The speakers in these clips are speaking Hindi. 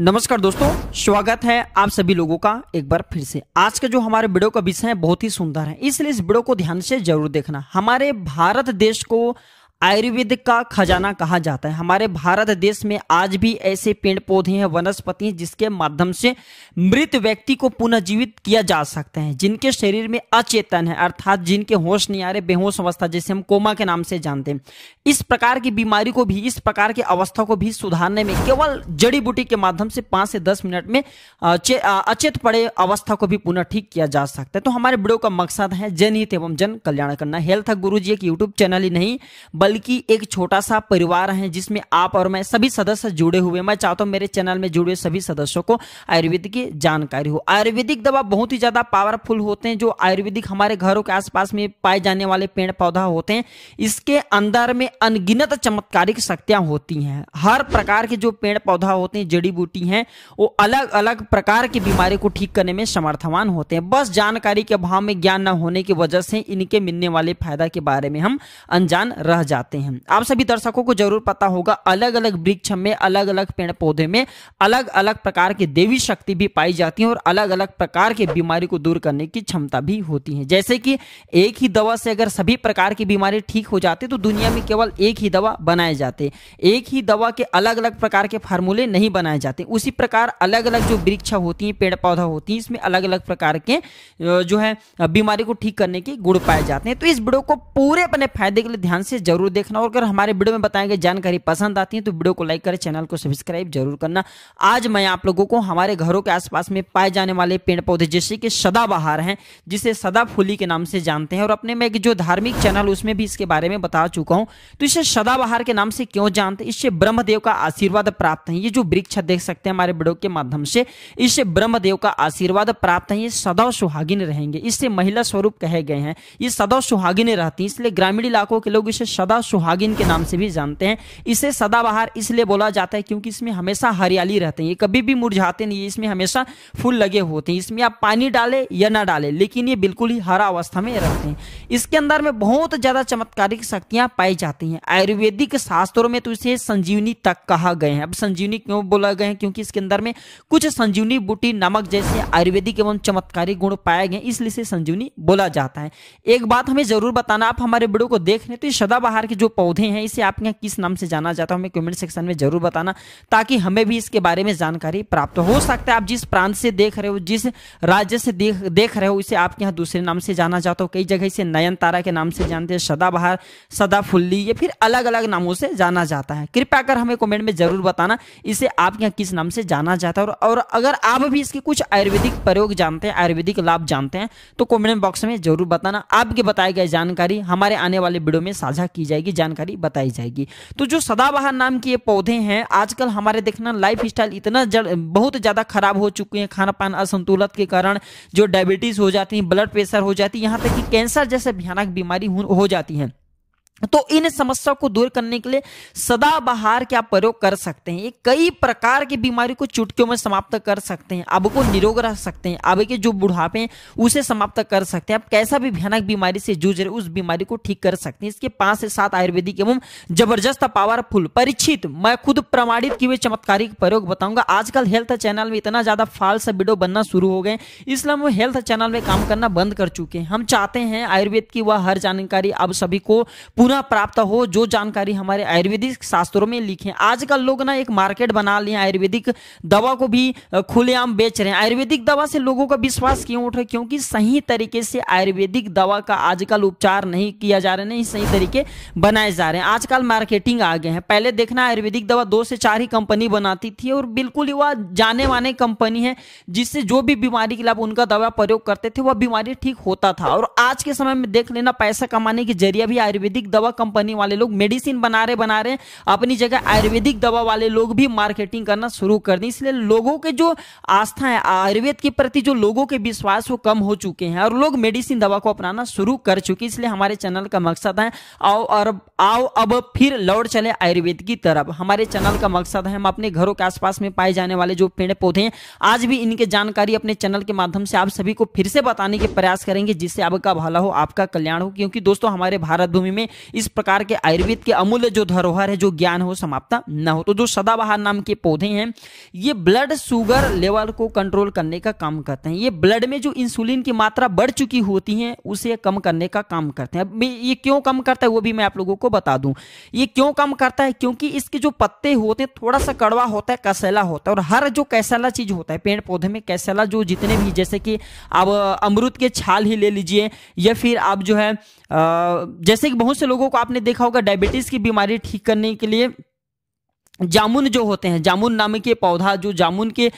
नमस्कार दोस्तों स्वागत है आप सभी लोगों का एक बार फिर से आज के जो हमारे वीडियो का विषय है बहुत ही सुंदर है इसलिए इस वीडियो को ध्यान से जरूर देखना हमारे भारत देश को आयुर्वेद का खजाना कहा जाता है हमारे भारत देश में आज भी ऐसे पेड़ पौधे हैं वनस्पति जिसके माध्यम से मृत व्यक्ति को पुनर्जीवित किया जा सकता है जिनके शरीर में अचेतन है अर्थात जिनके होश नहीं आ रहे बेहोश अवस्था जैसे हम कोमा के नाम से जानते हैं इस प्रकार की बीमारी को भी इस प्रकार की अवस्था को भी सुधारने में केवल जड़ी बूटी के माध्यम से पांच से दस मिनट में अचेत पड़े अवस्था को भी पुनः ठीक किया जा सकता है तो हमारे वीडियो का मकसद है जनहित एवं जन कल्याण करना हेल्थ गुरु जी एक यूट्यूब चैनल ही नहीं बल्कि एक छोटा सा परिवार है जिसमें आप और मैं सभी सदस्य जुड़े हुए मैं चाहता हूं मेरे चैनल में जुड़े सभी सदस्यों को आयुर्वेद की जानकारी हो आयुर्वेदिक दवा बहुत ही ज्यादा पावरफुल होते हैं जो आयुर्वेदिक हमारे घरों के आसपास में पाए जाने वाले पेड़ पौधा होते हैं इसके अंदर में अनगिनत चमत्कारिक शक्तियां होती हैं हर प्रकार के जो पेड़ पौधा होते हैं जड़ी बूटी हैं वो अलग अलग प्रकार की बीमारी को ठीक करने में समर्थवान होते हैं बस जानकारी के अभाव में ज्ञान न होने की वजह से इनके मिलने वाले फायदा के बारे में हम अनजान रह जाते जाते हैं आप सभी दर्शकों को जरूर पता होगा अलग अलग वृक्ष में अलग अलग पेड़ पौधे में अलग अलग प्रकार की देवी शक्ति भी पाई जाती है और अलग अलग प्रकार के बीमारी को दूर करने की क्षमता भी होती है जैसे कि एक ही दवा से अगर सभी प्रकार की बीमारी ठीक हो जाती तो दुनिया में केवल एक ही दवा बनाए जाते एक ही दवा के अलग अलग प्रकार के फार्मूले नहीं बनाए जाते उसी प्रकार अलग अलग जो वृक्ष होती है पेड़ पौधा होती है इसमें अलग अलग प्रकार के जो है बीमारी को ठीक करने के गुण पाए जाते हैं तो इस वीडियो को पूरे अपने फायदे के लिए ध्यान से जरूर जरूर देखना और अगर हमारे वीडियो में बताएंगे जानकारी पसंद आती है तो वीडियो को लाइक करें चैनल को सब्सक्राइब जरूर करना आज मैं आप लोगों को हमारे घरों के आसपास में पाए जाने वाले पेड़ पौधे जैसे कि सदाबहार हैं जिसे सदाफूली के नाम से जानते हैं और अपने में एक जो धार्मिक चैनल उसमें भी इसके बारे में बता चुका हूँ तो इसे सदाबहार के नाम से क्यों जानते हैं इससे ब्रह्मदेव का आशीर्वाद प्राप्त है ये जो वृक्ष देख सकते हैं हमारे वीडियो के माध्यम से इससे ब्रह्मदेव का आशीर्वाद प्राप्त है ये सदा सुहागिन रहेंगे इससे महिला स्वरूप कहे गए हैं ये सदा सुहागिन रहती है इसलिए ग्रामीण इलाकों के लोग इसे सदा या सुहागिन के नाम से भी जानते हैं इसे सदाबहार इसलिए बोला जाता है क्योंकि इसमें हमेशा हरियाली रहते हैं ये कभी भी मुरझाते नहीं है इसमें हमेशा फूल लगे होते हैं इसमें आप पानी डालें या ना डालें लेकिन ये बिल्कुल ही हरा अवस्था में रहते हैं इसके अंदर में बहुत ज़्यादा चमत्कारिक शक्तियाँ पाई जाती हैं आयुर्वेदिक शास्त्रों में तो इसे संजीवनी तक कहा गए हैं अब संजीवनी क्यों बोला गए हैं क्योंकि इसके अंदर में कुछ संजीवनी बूटी नमक जैसे आयुर्वेदिक एवं चमत्कारी गुण पाए गए इसलिए इसे संजीवनी बोला जाता है एक बात हमें जरूर बताना आप हमारे वीडियो को देख रहे तो ये सदाबहार के जो पौधे हैं इसे आपके यहाँ किस नाम से जाना जाता है हमें कमेंट सेक्शन में जरूर बताना ताकि हमें भी इसके बारे में जानकारी प्राप्त हो सकता है आप जिस प्रांत से देख रहे हो जिस राज्य से देख देख रहे हो इसे आपके यहाँ दूसरे नाम से जाना जाता हो कई जगह इसे नयन तारा के नाम से जानते हैं सदाबहार फुल्ली या फिर अलग अलग नामों से जाना जाता है कृपया कर हमें कॉमेंट में जरूर बताना इसे आपके यहाँ किस नाम से जाना जाता है और अगर आप भी इसके कुछ आयुर्वेदिक प्रयोग जानते हैं आयुर्वेदिक लाभ जानते हैं तो कॉमेंट बॉक्स में जरूर बताना आपके बताए गए जानकारी हमारे आने वाले वीडियो में साझा की जाएगी जाएगी जानकारी बताई जाएगी तो जो सदाबहार नाम के ये पौधे हैं आजकल हमारे देखना लाइफ स्टाइल इतना बहुत ज़्यादा खराब हो चुके हैं खाना पान असंतुलत के कारण जो डायबिटीज़ हो जाती है ब्लड प्रेशर हो जाती है यहाँ तक कि कैंसर जैसे भयानक बीमारी हो जाती है तो इन समस्या को दूर करने के लिए सदाबहार क्या प्रयोग कर सकते हैं ये कई प्रकार की बीमारी को चुटकियों में समाप्त कर सकते हैं अब को निरोग रह सकते हैं अब के जो बुढ़ापे हैं उसे समाप्त कर सकते हैं आप कैसा भी भयानक बीमारी से जूझ रहे उस बीमारी को ठीक कर सकते हैं इसके पांच से सात आयुर्वेदिक एवं जबरदस्त पावरफुल परीक्षित मैं खुद प्रमाणित किए चमत्कारी प्रयोग बताऊंगा आजकल हेल्थ चैनल में इतना ज्यादा फाल्स वीडियो बनना शुरू हो गए इसलिए हम हेल्थ चैनल में काम करना बंद कर चुके हैं हम चाहते हैं आयुर्वेद की वह हर जानकारी अब सभी को पुनः प्राप्त हो जो जानकारी हमारे आयुर्वेदिक शास्त्रों में लिखे आजकल लोग ना एक मार्केट बना लिए आयुर्वेदिक दवा को भी खुलेआम बेच रहे हैं आयुर्वेदिक दवा से लोगों का विश्वास क्यों उठ रहा है क्योंकि सही तरीके से आयुर्वेदिक दवा का आजकल उपचार नहीं किया जा रहा नहीं सही तरीके बनाए जा रहे हैं आजकल मार्केटिंग आ गए हैं पहले देखना आयुर्वेदिक दवा दो से चार ही कंपनी बनाती थी और बिल्कुल वह जाने माने कंपनी है जिससे जो भी बीमारी के लिए उनका दवा प्रयोग करते थे वह बीमारी ठीक होता था और आज के समय में देख लेना पैसा कमाने के जरिए भी आयुर्वेदिक दवा कंपनी वाले लोग मेडिसिन बना रहे बना रहे अपनी जगह आयुर्वेदिक दवा वाले लोग भी मार्केटिंग करना शुरू कर दी इसलिए लोगों के जो आस्था है आयुर्वेद के प्रति जो लोगों के विश्वास वो कम हो चुके हैं और लोग मेडिसिन दवा को अपनाना शुरू कर चुके हैं इसलिए हमारे चैनल का मकसद है आओ और आओ अब फिर लौट चले आयुर्वेद की तरफ हमारे चैनल का मकसद है हम अपने घरों के आसपास में पाए जाने वाले जो पेड़ पौधे हैं आज भी इनके जानकारी अपने चैनल के माध्यम से आप सभी को फिर से बताने के प्रयास करेंगे जिससे आपका भला हो आपका कल्याण हो क्योंकि दोस्तों हमारे भारत भूमि में इस प्रकार के आयुर्वेद के अमूल्य जो धरोहर है जो ज्ञान हो समाप्त न हो तो जो सदाबहार नाम के पौधे हैं ये ब्लड शुगर लेवल को कंट्रोल करने का काम करते हैं ये ब्लड में जो इंसुलिन की मात्रा बढ़ चुकी होती है उसे कम करने का काम करते हैं अब ये क्यों कम करता है वो भी मैं आप लोगों को बता दूं ये क्यों कम करता है क्योंकि इसके जो पत्ते होते हैं थोड़ा सा कड़वा होता है कसैला होता है और हर जो कैसेला चीज होता है पेड़ पौधे में कैसेला जो जितने भी जैसे कि आप अमरुद के छाल ही ले लीजिए या फिर आप जो है जैसे कि बहुत से लोग लोगों को आपने देखा होगा डायबिटीज की बीमारी ठीक करने के लिए जामुन जो होते हैं जामुन नाम के पौधा जो जामुन के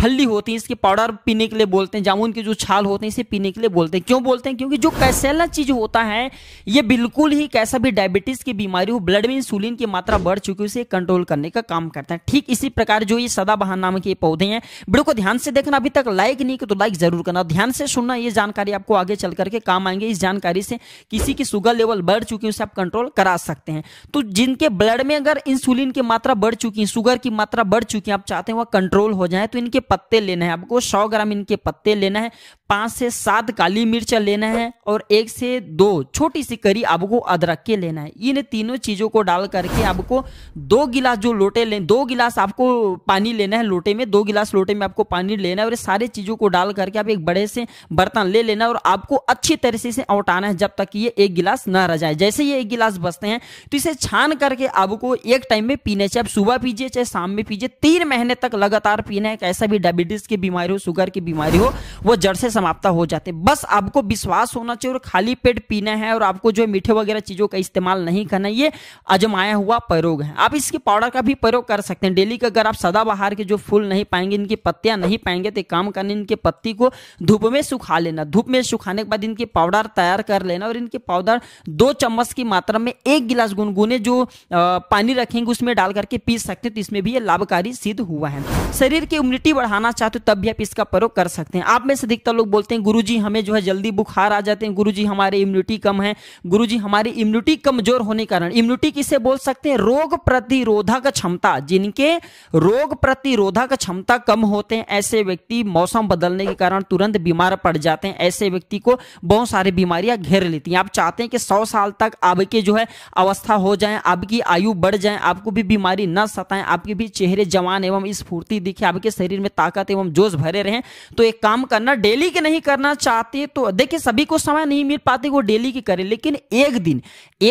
फली होती है इसके पाउडर पीने के लिए बोलते हैं जामुन के जो छाल होते हैं इसे पीने के लिए बोलते हैं क्यों बोलते हैं क्योंकि जो कैसेला चीज होता है ये बिल्कुल ही कैसा भी डायबिटीज की बीमारी हो ब्लड में इंसुलिन की मात्रा बढ़ चुकी है उसे कंट्रोल करने का काम करता है ठीक इसी प्रकार जो ये सदाबहार नाम के पौधे हैं वीडियो को ध्यान से देखना अभी तक लाइक नहीं तो लाइक जरूर करना ध्यान से सुनना ये जानकारी आपको आगे चल करके काम आएंगे इस जानकारी से किसी की शुगर लेवल बढ़ चुकी है उसे आप कंट्रोल करा सकते हैं तो जिनके ब्लड में अगर इंसुलिन की मात्रा मात्रा बढ़ चुकी है शुगर की मात्रा बढ़ चुकी है आप चाहते हैं वह कंट्रोल हो जाए तो इनके पत्ते लेना है आपको सौ ग्राम इनके पत्ते लेना है पांच से सात काली मिर्चा लेना है और एक से दो छोटी सी करी आपको अदरक के लेना है इन तीनों चीजों को डाल करके आपको दो गिलास जो लोटे ले दो गिलास आपको पानी लेना है लोटे में दो गिलास लोटे में आपको पानी लेना है और सारे चीजों को डाल करके आप एक बड़े से बर्तन ले लेना और आपको अच्छी तरह से औटाना है जब तक ये एक गिलास न रह जाए जैसे ये एक गिलास बसते हैं तो इसे छान करके आपको एक टाइम में पीना चाहिए आप सुबह पीजिए चाहे शाम में पीजिए तीन महीने तक लगातार पीना है कैसा भी डायबिटीज की बीमारी हो शुगर की बीमारी हो वो जड़ से समाप्त हो जाते बस आपको विश्वास होना चाहिए और खाली पेट पीना है और आपको जो मीठे वगैरह चीज़ों का इस्तेमाल नहीं करना ये अजमाया हुआ प्रयोग है आप इसके पाउडर का भी प्रयोग कर सकते हैं डेली का अगर आप सदाबहार के जो फूल नहीं पाएंगे इनकी पत्तियां नहीं पाएंगे तो काम करने इनके पत्ती को धूप में सुखा लेना धूप में सुखाने के बाद इनके पाउडर तैयार कर लेना और इनके पाउडर दो चम्मच की मात्रा में एक गिलास गुनगुने जो पानी रखेंगे उसमें डाल करके पी सकते हैं तो इसमें भी ये लाभकारी सिद्ध हुआ है शरीर की इम्यूनिटी बढ़ाना चाहते हो तब भी आप इसका प्रयोग कर सकते हैं आप में से अधिकतर लोग लोग बोलते हैं गुरु जी हमें जो है जल्दी बुखार आ जाते हैं गुरु जी हमारी इम्यूनिटी कम है गुरु जी हमारी इम्यूनिटी कमजोर होने के कारण इम्यूनिटी किसे बोल सकते हैं रोग प्रतिरोधक क्षमता जिनके रोग प्रतिरोधक क्षमता कम होते हैं ऐसे व्यक्ति मौसम बदलने के कारण तुरंत बीमार पड़ जाते हैं ऐसे व्यक्ति को बहुत सारी बीमारियां घेर लेती हैं आप चाहते हैं कि सौ साल तक आपके जो है अवस्था हो जाए आपकी आयु बढ़ जाए आपको भी बीमारी न सताए आपके भी चेहरे जवान एवं स्फूर्ति दिखे आपके शरीर में ताकत एवं जोश भरे रहे तो एक काम करना डेली के नहीं करना चाहते तो देखिए सभी को समय नहीं मिल पाते वो डेली की करें लेकिन एक दिन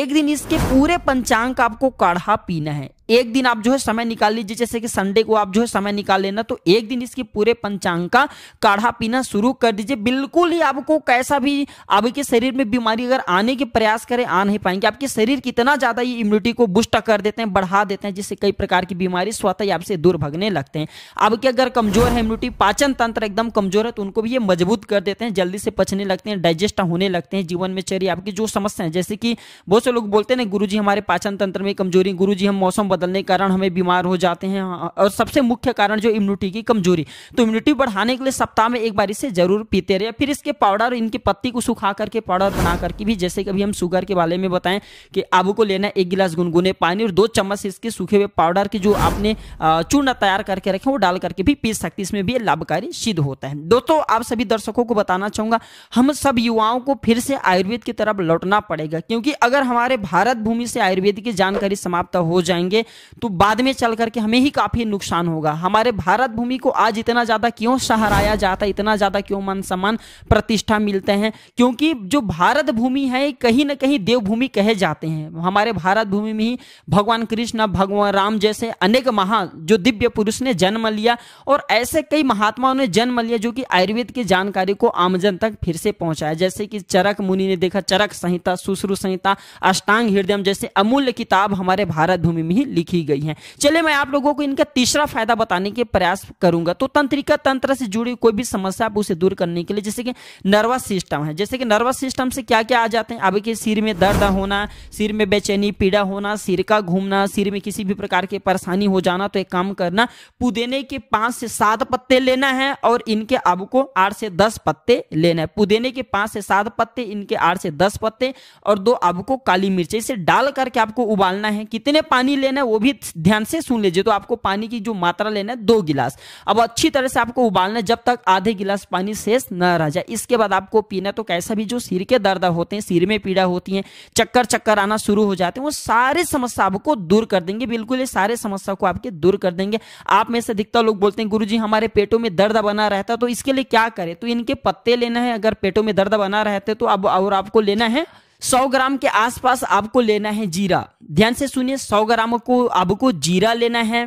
एक दिन इसके पूरे पंचांग का आपको काढ़ा पीना है एक दिन आप जो है समय निकाल लीजिए जैसे कि संडे को आप जो है समय निकाल लेना तो एक दिन इसके पूरे पंचांग का काढ़ा पीना शुरू कर दीजिए बिल्कुल ही आपको कैसा भी आपके शरीर में बीमारी अगर आने के प्रयास करें आ नहीं पाएंगे आपके शरीर कितना ज्यादा ये इम्यूनिटी को बुस्ट कर देते हैं बढ़ा देते हैं जिससे कई प्रकार की बीमारी स्वतः आपसे दूर भगने लगते हैं आपके अगर कमजोर है इम्यूनिटी पाचन तंत्र एकदम कमजोर है तो उनको भी ये मजबूत कर देते हैं जल्दी से पचने लगते हैं डाइजेस्ट होने लगते हैं जीवन में चलिए आपकी जो समस्या है जैसे कि बहुत से लोग बोलते हैं ना गुरु हमारे पाचन तंत्र में कमजोरी गुरु हम मौसम बदलने के कारण हमें बीमार हो जाते हैं हाँ, और सबसे मुख्य कारण जो इम्यूनिटी की कमजोरी तो इम्यूनिटी बढ़ाने के लिए सप्ताह में एक बार इसे जरूर पीते रहे फिर इसके पाउडर इनकी पत्ती को सुखा करके पाउडर बना करके भी जैसे अभी हम शुगर के बारे में बताएं कि आबू को लेना एक गिलास गुनगुने पानी और दो चम्मच इसके सूखे हुए पाउडर की जो आपने चूर्ण तैयार करके रखे वो डाल करके भी पी सकती इसमें भी लाभकारी सिद्ध होता है दोस्तों आप सभी दर्शकों को बताना चाहूंगा हम सब युवाओं को फिर से आयुर्वेद की तरफ लौटना पड़ेगा क्योंकि अगर हमारे भारत भूमि से आयुर्वेद की जानकारी समाप्त हो जाएंगे तो बाद में चल करके हमें ही काफ़ी नुकसान होगा हमारे भारत भूमि को आज इतना ज़्यादा क्यों सहराया जाता इतना ज़्यादा क्यों मान सम्मान प्रतिष्ठा मिलते हैं क्योंकि जो भारत भूमि है कहीं ना कहीं देवभूमि कहे जाते हैं हमारे भारत भूमि में ही भगवान कृष्ण भगवान राम जैसे अनेक महा जो दिव्य पुरुष ने जन्म लिया और ऐसे कई महात्माओं ने जन्म लिया जो कि आयुर्वेद की जानकारी को आमजन तक फिर से पहुंचाया जैसे कि चरक मुनि ने देखा चरक संहिता सुश्रु संहिता अष्टांग हृदय जैसे अमूल्य किताब हमारे भारत भूमि में ही लिखी गई हैं चलिए मैं आप लोगों को इनका तीसरा फायदा बताने के प्रयास करूंगा तो तंत्रिका तंत्र से जुड़ी कोई भी समस्या आप उसे दूर करने के लिए जैसे कि नर्वस सिस्टम है जैसे कि नर्वस सिस्टम से क्या क्या आ जाते हैं अभी के सिर में दर्द होना सिर में बेचैनी पीड़ा होना सिर का घूमना सिर में किसी भी प्रकार की परेशानी हो जाना तो एक काम करना पुदेने के पांच से सात पत्ते लेना है और इनके अब को आठ से दस पत्ते लेना है पुदेने के पांच से सात पत्ते इनके आठ से दस पत्ते और दो अब को काली मिर्च इसे डाल करके आपको उबालना है कितने पानी लेना है है वो भी ध्यान से सुन लीजिए तो आपको पानी की जो मात्रा लेना है दो गिलास अब अच्छी तरह से आपको उबालना है जब तक आधे गिलास पानी शेष न रह जाए इसके बाद आपको पीना तो कैसा भी जो सिर के दर्द होते हैं सिर में पीड़ा होती है चक्कर चक्कर आना शुरू हो जाते हैं वो सारे समस्या आपको दूर कर देंगे बिल्कुल ये सारे समस्या को आपके दूर कर देंगे आप में से अधिकतर लोग बोलते हैं गुरु हमारे पेटों में दर्द बना रहता है तो इसके लिए क्या करें तो इनके पत्ते लेना है अगर पेटों में दर्द बना रहते तो अब और आपको लेना है 100 ग्राम के आसपास आपको लेना है जीरा ध्यान से सुनिए 100 ग्राम को आपको जीरा लेना है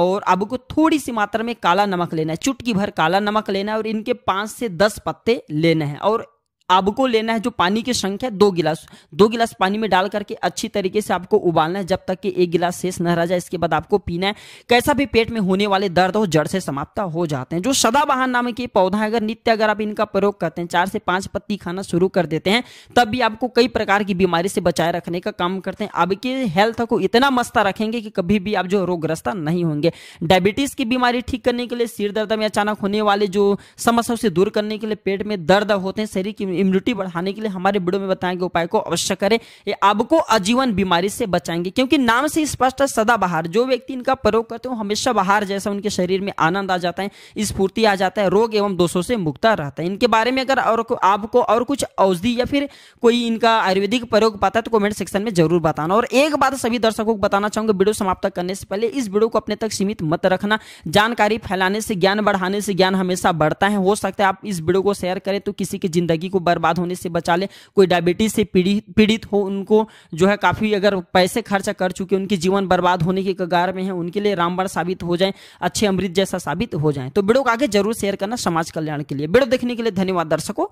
और आपको थोड़ी सी मात्रा में काला नमक लेना है चुटकी भर काला नमक लेना है और इनके पांच से दस पत्ते लेने हैं और आपको लेना है जो पानी की संख्या दो गिलास दो गिलास पानी में डाल करके अच्छी तरीके से आपको उबालना है जब तक कि एक गिलास शेष न रह जाए इसके बाद आपको पीना है कैसा भी पेट में होने वाले दर्द हो जड़ से समाप्त हो जाते हैं जो सदाबहार नाम के पौधा अगर नित्य अगर आप इनका प्रयोग करते हैं चार से पांच पत्ती खाना शुरू कर देते हैं तब भी आपको कई प्रकार की बीमारी से बचाए रखने का काम करते हैं आपकी हेल्थ को इतना मस्ता रखेंगे कि कभी भी आप जो रोगग्रस्त नहीं होंगे डायबिटीज की बीमारी ठीक करने के लिए सिर दर्द में अचानक होने वाले जो समस्या उसे दूर करने के लिए पेट में दर्द होते हैं शरीर की इम्यूनिटी बढ़ाने के लिए हमारे वीडियो में बताएंगे उपाय को अवश्य करें ये आपको आजीवन बीमारी से बचाएंगे क्योंकि नाम से स्पष्ट है सदाबहार जो व्यक्ति इनका प्रयोग करते हो हमेशा बाहर जैसा उनके शरीर में आनंद आ जाता है स्फूर्ति आ जाता है रोग एवं दोषों से मुक्ता रहता है इनके बारे में अगर और आपको और कुछ औषधि या फिर कोई इनका आयुर्वेदिक प्रयोग पाता है तो कॉमेंट सेक्शन में जरूर बताना और एक बात सभी दर्शकों को बताना चाहूंगा वीडियो समाप्त करने से पहले इस वीडियो को अपने तक सीमित मत रखना जानकारी फैलाने से ज्ञान बढ़ाने से ज्ञान हमेशा बढ़ता है हो सकता है आप इस वीडियो को शेयर करें तो किसी की जिंदगी को बर्बाद होने से बचा ले कोई डायबिटीज से पीड़ित पीड़ित हो उनको जो है काफ़ी अगर पैसे खर्चा कर चुके उनके जीवन बर्बाद होने के कगार में है उनके लिए रामबाण साबित हो जाए अच्छे अमृत जैसा साबित हो जाए तो वीडियो को आगे जरूर शेयर करना समाज कल्याण के लिए वीडियो देखने के लिए धन्यवाद दर्शकों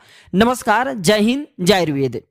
नमस्कार जय हिंद जय आयुर्वेद